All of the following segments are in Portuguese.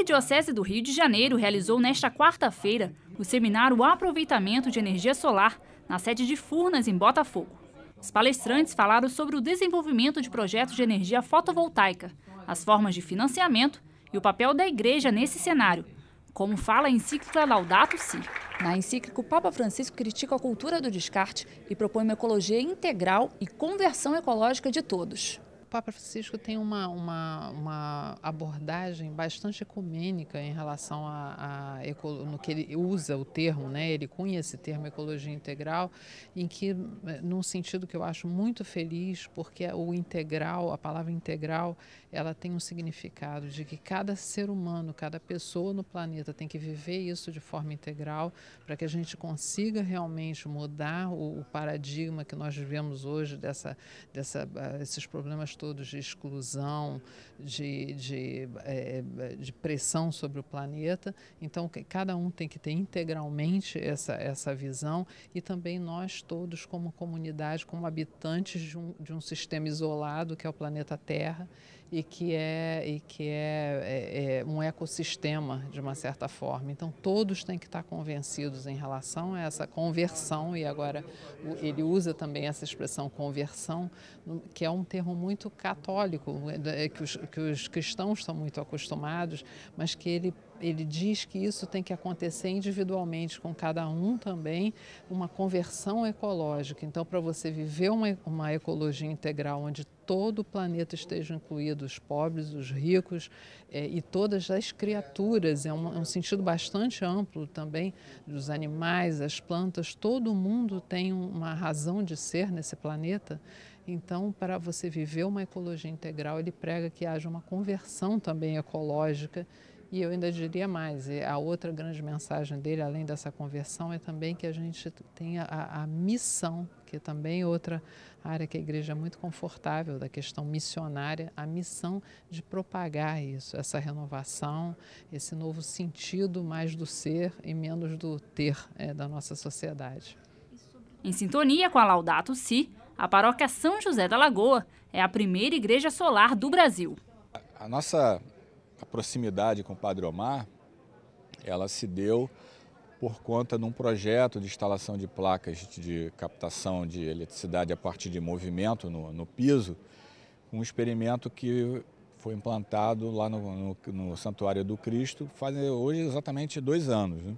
Arquidiocese do Rio de Janeiro realizou nesta quarta-feira o seminário Aproveitamento de Energia Solar, na sede de Furnas, em Botafogo. Os palestrantes falaram sobre o desenvolvimento de projetos de energia fotovoltaica, as formas de financiamento e o papel da igreja nesse cenário, como fala a encíclica Laudato Si. Na encíclica, o Papa Francisco critica a cultura do descarte e propõe uma ecologia integral e conversão ecológica de todos o Papa Francisco tem uma, uma, uma abordagem bastante ecumênica em relação a, a no que ele usa o termo, né? ele cunha esse termo ecologia integral, em que, eh, num sentido que eu acho muito feliz, porque o integral, a palavra integral, ela tem um significado de que cada ser humano, cada pessoa no planeta tem que viver isso de forma integral para que a gente consiga realmente mudar o, o paradigma que nós vivemos hoje dessa, dessa ah, esses problemas todos de exclusão, de, de, é, de pressão sobre o planeta. Então, cada um tem que ter integralmente essa, essa visão e também nós todos, como comunidade, como habitantes de um, de um sistema isolado que é o planeta Terra e que é, e que é, é, é um ecossistema, de uma certa forma. Então, todos têm que estar convencidos em relação a essa conversão, e agora ele usa também essa expressão conversão, que é um termo muito muito católico, é é que os, que os cristãos estão muito acostumados, mas que ele ele diz que isso tem que acontecer individualmente com cada um também, uma conversão ecológica. Então, para você viver uma, uma ecologia integral onde todo o planeta esteja incluídos os pobres, os ricos é, e todas as criaturas. É um, é um sentido bastante amplo também dos animais, as plantas. Todo mundo tem uma razão de ser nesse planeta. Então, para você viver uma ecologia integral, ele prega que haja uma conversão também ecológica e eu ainda diria mais, é, a outra grande mensagem dele, além dessa conversão, é também que a gente tenha a, a missão, que é também outra área que a igreja é muito confortável, da questão missionária, a missão de propagar isso, essa renovação, esse novo sentido mais do ser e menos do ter é, da nossa sociedade. Em sintonia com a Laudato Si, a paróquia São José da Lagoa é a primeira igreja solar do Brasil. A nossa a proximidade com o Padre Omar, ela se deu por conta de um projeto de instalação de placas de captação de eletricidade a partir de movimento no, no piso, um experimento que foi implantado lá no, no, no Santuário do Cristo faz eh, hoje exatamente dois anos. Né?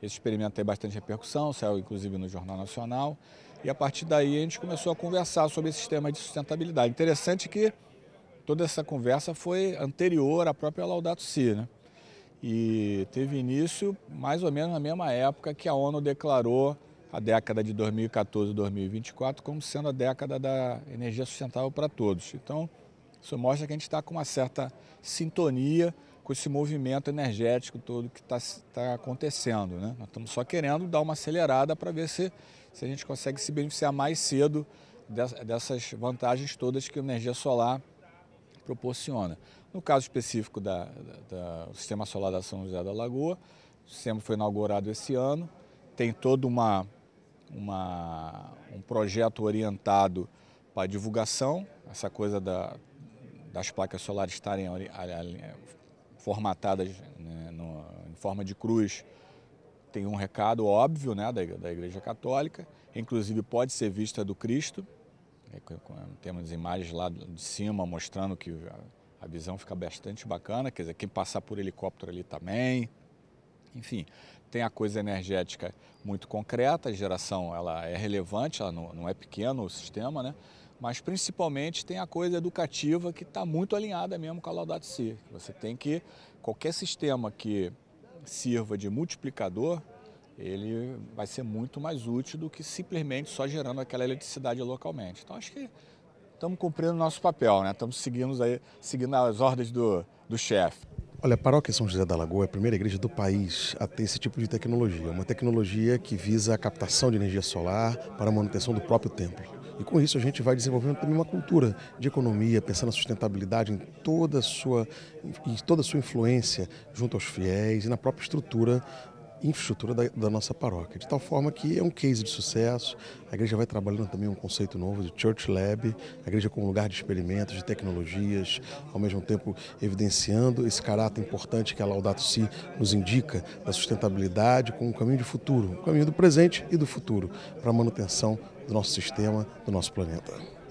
Esse experimento tem bastante repercussão, saiu inclusive no Jornal Nacional, e a partir daí a gente começou a conversar sobre esse sistema de sustentabilidade. Interessante que toda essa conversa foi anterior à própria Laudato Si, né? E teve início mais ou menos na mesma época que a ONU declarou a década de 2014 2024 como sendo a década da energia sustentável para todos. Então, isso mostra que a gente está com uma certa sintonia com esse movimento energético todo que está tá acontecendo. Né? Nós estamos só querendo dar uma acelerada para ver se, se a gente consegue se beneficiar mais cedo dessas vantagens todas que a energia solar proporciona. No caso específico da, da, do Sistema Solar da São José da Lagoa, o sistema foi inaugurado esse ano, tem todo uma, uma um projeto orientado para divulgação, essa coisa da, das placas solares estarem formatadas né, no, em forma de cruz, tem um recado óbvio né, da, da Igreja Católica, inclusive pode ser vista do Cristo, é, temos imagens lá de cima mostrando que a visão fica bastante bacana, quer dizer, quem passar por helicóptero ali também. Enfim, tem a coisa energética muito concreta, a geração ela é relevante, ela não, não é pequeno o sistema, né? mas principalmente tem a coisa educativa que está muito alinhada mesmo com a Laudato Si. Você tem que, qualquer sistema que sirva de multiplicador, ele vai ser muito mais útil do que simplesmente só gerando aquela eletricidade localmente. Então acho que estamos cumprindo o nosso papel, né? estamos seguindo, aí, seguindo as ordens do, do chefe. Olha, a paróquia São José da Lagoa é a primeira igreja do país a ter esse tipo de tecnologia, uma tecnologia que visa a captação de energia solar para a manutenção do próprio templo. E com isso a gente vai desenvolvendo também uma cultura de economia, pensando na sustentabilidade em toda a sua, em toda a sua influência junto aos fiéis e na própria estrutura infraestrutura da, da, nossa paróquia. De tal forma que é um case de sucesso. A igreja vai trabalhando também um conceito novo de Church Lab, a igreja como lugar de experimentos, de tecnologias, ao mesmo tempo evidenciando esse caráter importante que a Laudato Si nos indica da sustentabilidade como um caminho de futuro, um caminho do presente e do futuro para a manutenção do nosso sistema, do nosso planeta.